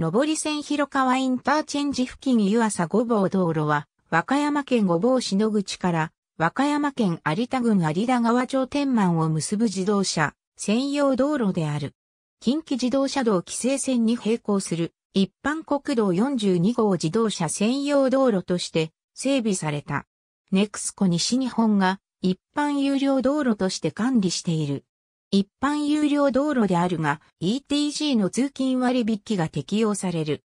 上り線広川インターチェンジ付近湯浅五房道路は、和歌山県五房市野口から、和歌山県有田郡有田川町天満を結ぶ自動車、専用道路である。近畿自動車道規制線に並行する、一般国道42号自動車専用道路として整備された。ネクスコ西日本が一般有料道路として管理している。一般有料道路であるが、ETC の通勤割引が適用される。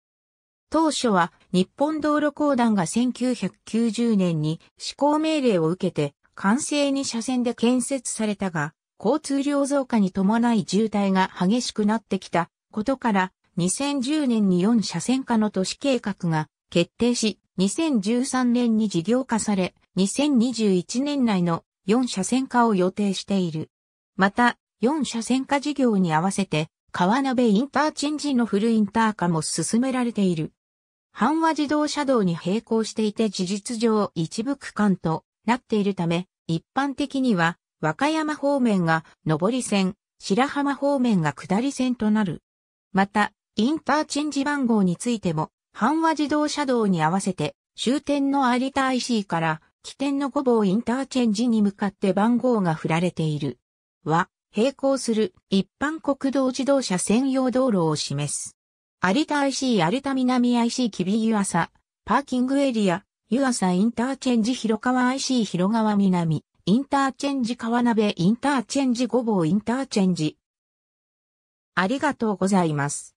当初は日本道路公団が1990年に施行命令を受けて完成に車線で建設されたが、交通量増加に伴い渋滞が激しくなってきたことから2010年に4車線化の都市計画が決定し、2013年に事業化され、2021年内の4車線化を予定している。また、4車線化事業に合わせて、川鍋インターチェンジのフルインター化も進められている。半和自動車道に並行していて事実上一部区間となっているため、一般的には和歌山方面が上り線、白浜方面が下り線となる。また、インターチェンジ番号についても、半和自動車道に合わせて終点の有田 IC から起点の五房インターチェンジに向かって番号が振られている。は、並行する一般国道自動車専用道路を示す。有田 IC 有田南 IC キビ湯浅、パーキングエリア、湯浅インターチェンジ広川 IC 広川南、インターチェンジ川鍋インターチェンジごぼインターチェンジ。ありがとうございます。